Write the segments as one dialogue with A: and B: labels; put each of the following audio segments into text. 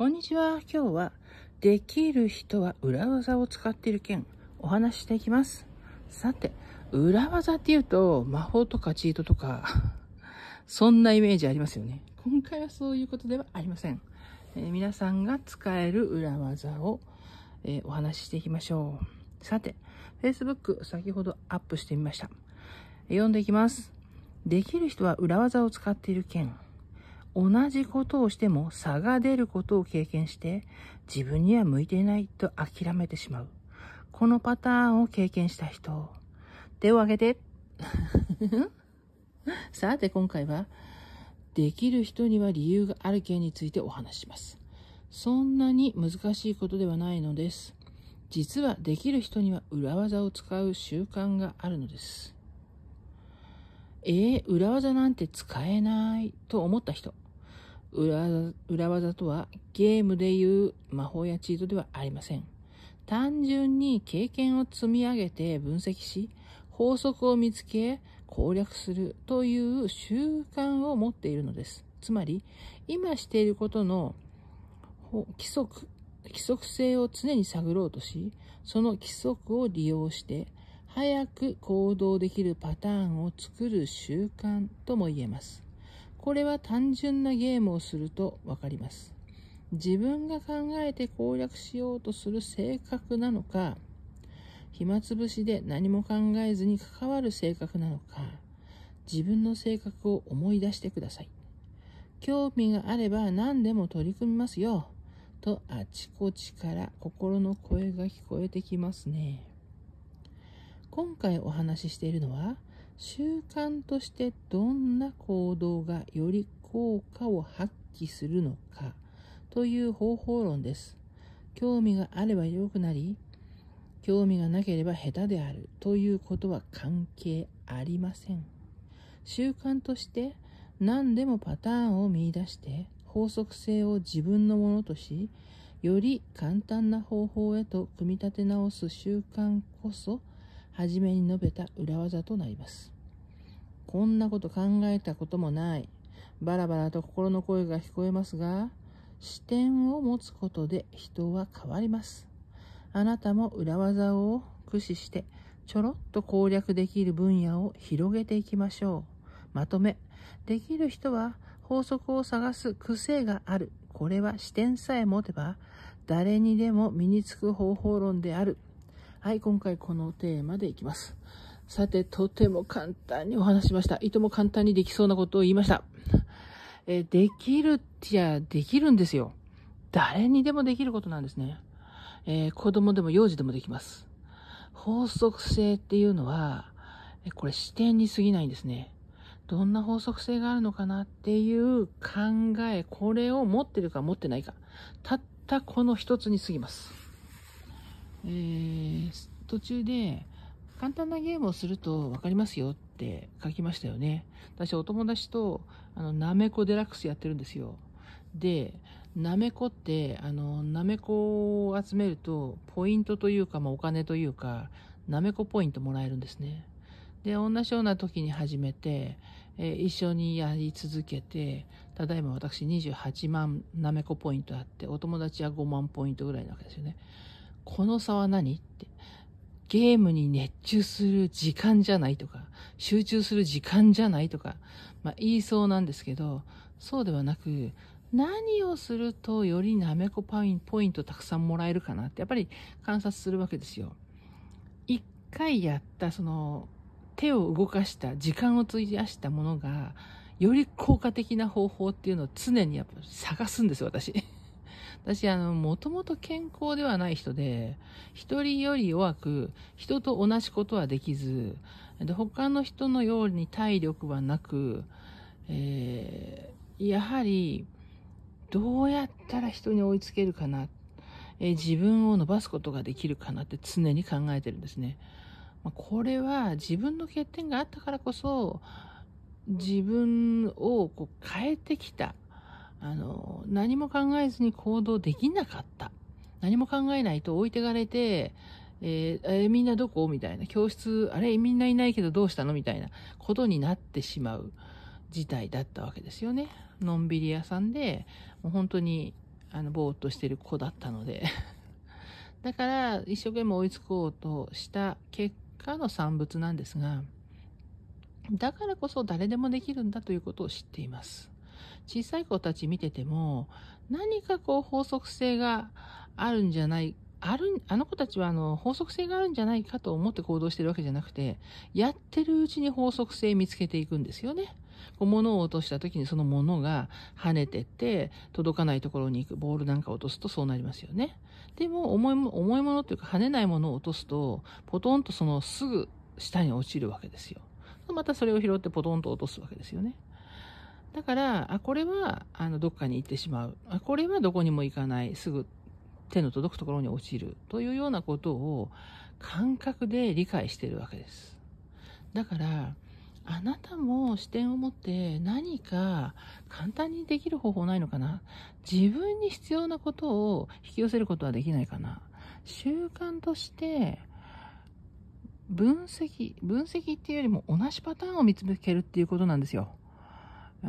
A: こんにちは。今日は、できる人は裏技を使っている件、お話ししていきます。さて、裏技って言うと、魔法とかチートとか そんなイメージありますよね。今回はそういうことではありません。えー、皆さんが使える裏技を、えー、お話ししていきましょう。さて、Facebook 先ほどアップしてみました。読んでいきます。できる人は裏技を使っている件。同じことをしても差が出ることを経験して自分には向いていないと諦めてしまう。このパターンを経験した人、手を挙げて さて今回は、できる人には理由がある件についてお話しします。そんなに難しいことではないのです。実はできる人には裏技を使う習慣があるのです。えー、裏技なんて使えないと思った人。裏裏技とはゲームでいう魔法やチートではありません。単純に経験を積み上げて分析し、法則を見つけ攻略するという習慣を持っているのです。つまり、今していることの規則、規則性を常に探ろうとし、その規則を利用して、早く行動できるパターンを作る習慣とも言えます。これは単純なゲームをすると分かります。自分が考えて攻略しようとする性格なのか、暇つぶしで何も考えずに関わる性格なのか、自分の性格を思い出してください。興味があれば何でも取り組みますよ。とあちこちから心の声が聞こえてきますね。今回お話ししているのは、習慣としてどんな行動がより効果を発揮するのかという方法論です。興味があれば良くなり、興味がなければ下手であるということは関係ありません。習慣として何でもパターンを見出して法則性を自分のものとし、より簡単な方法へと組み立て直す習慣こそ初めに述べた裏技となります。こんなこと考えたこともない。バラバラと心の声が聞こえますが、視点を持つことで人は変わります。あなたも裏技を駆使して、ちょろっと攻略できる分野を広げていきましょう。まとめ、できる人は法則を探す癖がある。これは視点さえ持てば、誰にでも身につく方法論である。はい、今回このテーマでいきます。さて、とても簡単にお話しました。いとも簡単にできそうなことを言いました。えできるってや、できるんですよ。誰にでもできることなんですね。えー、子供でも幼児でもできます。法則性っていうのは、これ視点に過ぎないんですね。どんな法則性があるのかなっていう考え、これを持ってるか持ってないか、たったこの一つに過ぎます。えー、途中で、簡単なゲームをすると分かりますよって書きましたよね。私、お友達と、あの、コデラックスやってるんですよ。で、ナメコって、あの、コを集めると、ポイントというか、まあ、お金というか、ナメコポイントもらえるんですね。で、同じような時に始めて、えー、一緒にやり続けて、ただいま私28万ナメコポイントあって、お友達は5万ポイントぐらいなわけですよね。この差は何って。ゲームに熱中する時間じゃないとか、集中する時間じゃないとか、まあ言いそうなんですけど、そうではなく、何をするとよりなめこパインポイントたくさんもらえるかなって、やっぱり観察するわけですよ。一回やった、その、手を動かした、時間を費やしたものが、より効果的な方法っていうのを常にやっぱ探すんですよ、私。私、あの、もともと健康ではない人で、一人より弱く、人と同じことはできず、で他の人のように体力はなく、えー、やはり、どうやったら人に追いつけるかな、えー、自分を伸ばすことができるかなって常に考えてるんですね。まあ、これは自分の欠点があったからこそ、自分をこう変えてきたあの、何も考えずに行動できなかった。何も考えないと置いてかれて、えー、えー、みんなどこみたいな。教室、あれみんないないけどどうしたのみたいなことになってしまう事態だったわけですよね。のんびり屋さんで、もう本当に、あの、ぼーっとしてる子だったので。だから、一生懸命追いつこうとした結果の産物なんですが、だからこそ誰でもできるんだということを知っています。小さい子たち見てても、何かこう法則性があるんじゃない、ある、あの子たちはあの法則性があるんじゃないかと思って行動してるわけじゃなくて、やってるうちに法則性見つけていくんですよね。こう物を落とした時にその物が跳ねてって、届かないところに行く、ボールなんか落とすとそうなりますよね。でも重い、重いものというか跳ねないものを落とすと、ポトンとそのすぐ下に落ちるわけですよ。またそれを拾ってポトンと落とすわけですよね。だから、あ、これは、あの、どっかに行ってしまう。あ、これはどこにも行かない。すぐ手の届くところに落ちる。というようなことを感覚で理解しているわけです。だから、あなたも視点を持って何か簡単にできる方法ないのかな自分に必要なことを引き寄せることはできないかな習慣として分析、分析っていうよりも同じパターンを見つけるっていうことなんですよ。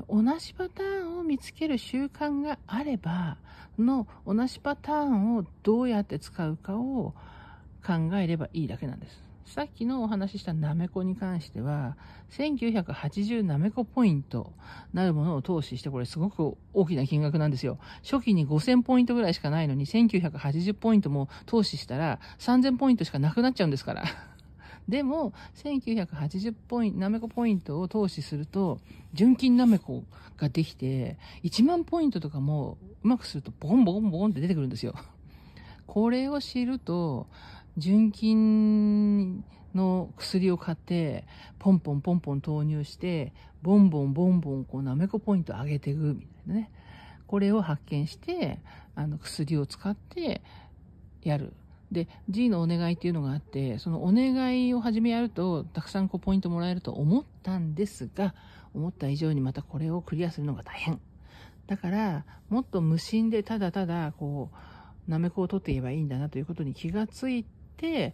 A: 同じパターンを見つける習慣があればの同じパターンをどうやって使うかを考えればいいだけなんですさっきのお話ししたなめこに関しては1980なめこポイントなるものを投資してこれすごく大きな金額なんですよ初期に5000ポイントぐらいしかないのに1980ポイントも投資したら3000ポイントしかなくなっちゃうんですからでも、1980ポイント、なめこポイントを投資すると、純金なめこができて、1万ポイントとかも、うまくすると、ボンボンボンって出てくるんですよ。これを知ると、純金の薬を買って、ポンポンポンポン投入して、ボンボンボンボン、こう、なめこポイント上げていく、みたいなね。これを発見して、あの、薬を使ってやる。で G のお願いっていうのがあってそのお願いを始めやるとたくさんこうポイントもらえると思ったんですが思った以上にまたこれをクリアするのが大変だからもっと無心でただただこうなめこを取っていけばいいんだなということに気がついて、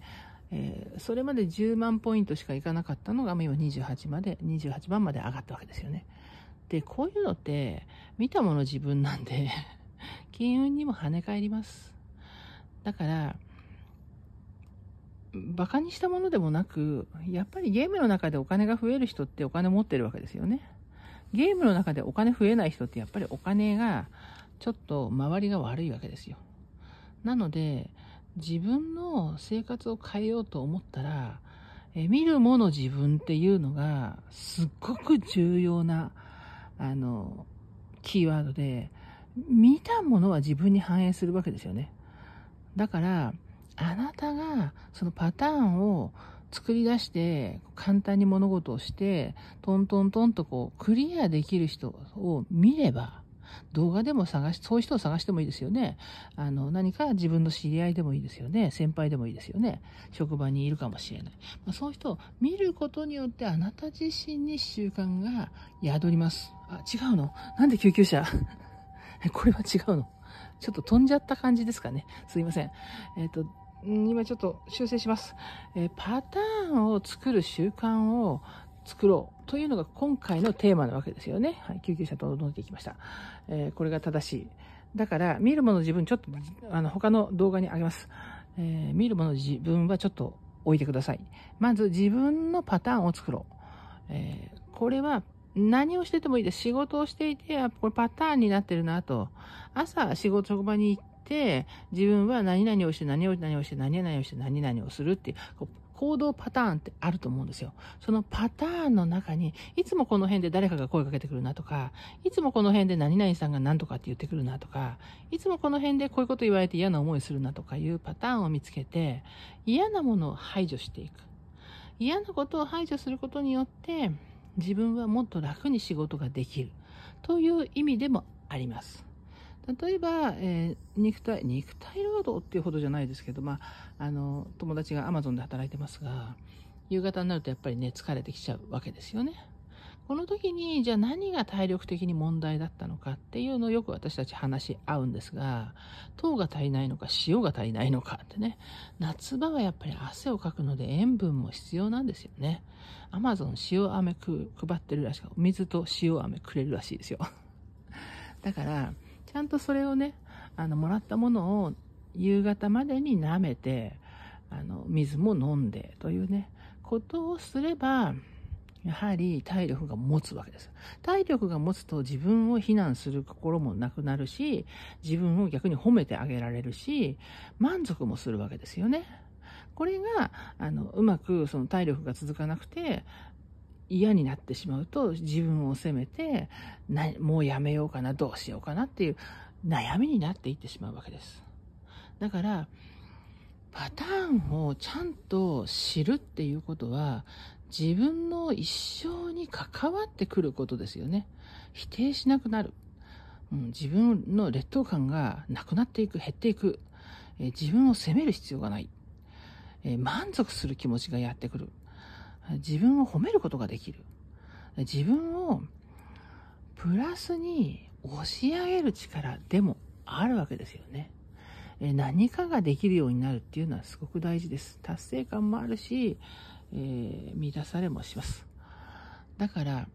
A: えー、それまで10万ポイントしかいかなかったのが今28まで28番まで上がったわけですよねでこういうのって見たもの自分なんで 金運にも跳ね返りますだから馬鹿にしたものでもなく、やっぱりゲームの中でお金が増える人ってお金持ってるわけですよね。ゲームの中でお金増えない人ってやっぱりお金がちょっと周りが悪いわけですよ。なので、自分の生活を変えようと思ったら、え見るもの自分っていうのがすっごく重要な、あの、キーワードで、見たものは自分に反映するわけですよね。だから、あなたがそのパターンを作り出して簡単に物事をしてトントントンとこうクリアできる人を見れば動画でも探し、そういう人を探してもいいですよね。あの、何か自分の知り合いでもいいですよね。先輩でもいいですよね。職場にいるかもしれない。まあ、そういう人を見ることによってあなた自身に習慣が宿ります。あ、違うのなんで救急車 これは違うのちょっと飛んじゃった感じですかね。すいません。えっ、ー、と、今ちょっと修正します。えパターンを作る習慣を作ろうというのが今回のテーマなわけですよね。はい、救急車と届っていきました。えー、これが正しい。だから、見るもの自分ちょっと、あの、他の動画にあげます。えー、見るもの自分はちょっと置いてください。まず自分のパターンを作ろう。えー、これは何をしててもいいです。仕事をしていて、これパターンになってるなと。朝仕事職場に行って、自分は何々をして何を何をして何々をして何々をするっていう、行動パターンってあると思うんですよ。そのパターンの中に、いつもこの辺で誰かが声かけてくるなとか、いつもこの辺で何々さんが何とかって言ってくるなとか、いつもこの辺でこういうこと言われて嫌な思いするなとかいうパターンを見つけて、嫌なものを排除していく。嫌なことを排除することによって、自分はもっと楽に仕事ができる。という意味でもあります。例えば、えー、肉体、肉体労働っていうほどじゃないですけど、まあ、あの、友達が Amazon で働いてますが、夕方になるとやっぱりね、疲れてきちゃうわけですよね。この時に、じゃあ何が体力的に問題だったのかっていうのをよく私たち話し合うんですが、糖が足りないのか塩が足りないのかってね、夏場はやっぱり汗をかくので塩分も必要なんですよね。アマゾン塩飴配ってるらしく、水と塩飴くれるらしいですよ。だから、ゃんとそれをね、あの、もらったものを夕方までに舐めて、あの、水も飲んでというね、ことをすれば、やはり体力が持つわけです。体力が持つと自分を非難する心もなくなるし、自分を逆に褒めてあげられるし、満足もするわけですよね。これが、あの、うまくその体力が続かなくて、嫌になってしまうと自分を責めてもうやめようかなどうしようかなっていう悩みになっていってしまうわけですだからパターンをちゃんと知るっていうことは自分の一生に関わってくることですよね否定しなくなる、うん、自分の劣等感がなくなっていく減っていく、え自分を責める必要がない、満足する気持ちがやってくる自分を褒めることができる。自分をプラスに押し上げる力でもあるわけですよね。何かができるようになるっていうのはすごく大事です。達成感もあるし、えー、満たされもします。だから、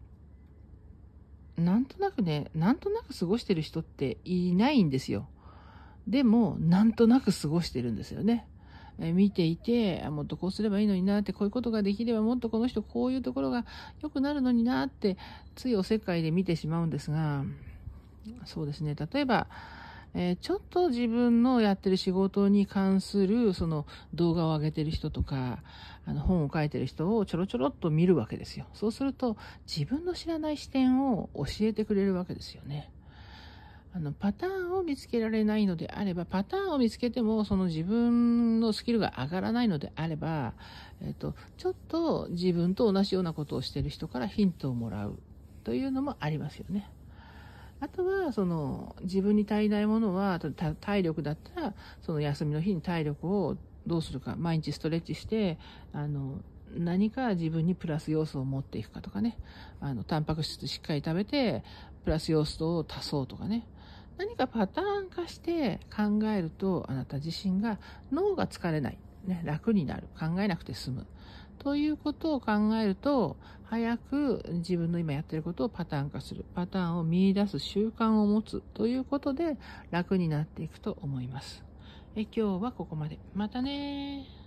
A: なんとなくね、なんとなく過ごしてる人っていないんですよ。でも、なんとなく過ごしてるんですよね。え見ていて、もっとこうすればいいのになって、こういうことができればもっとこの人こういうところが良くなるのになって、ついおせっかいで見てしまうんですが、そうですね、例えば、えー、ちょっと自分のやってる仕事に関するその動画を上げてる人とかあの本を書いてる人をちょろちょろっと見るわけですよそうすると自分の知らない視点を教えてくれるわけですよねあの、パターンを見つけられないのであれば、パターンを見つけても、その自分のスキルが上がらないのであれば、えっと、ちょっと自分と同じようなことをしている人からヒントをもらうというのもありますよね。あとは、その、自分に足りないものは、体力だったら、その休みの日に体力をどうするか、毎日ストレッチして、あの、何か自分にプラス要素を持っていくかとかね、あの、タンパク質しっかり食べて、プラス要素を足そうとかね、何かパターン化して考えるとあなた自身が脳が疲れない、ね、楽になる考えなくて済むということを考えると早く自分の今やってることをパターン化するパターンを見出す習慣を持つということで楽になっていくと思いますえ今日はここまでまたね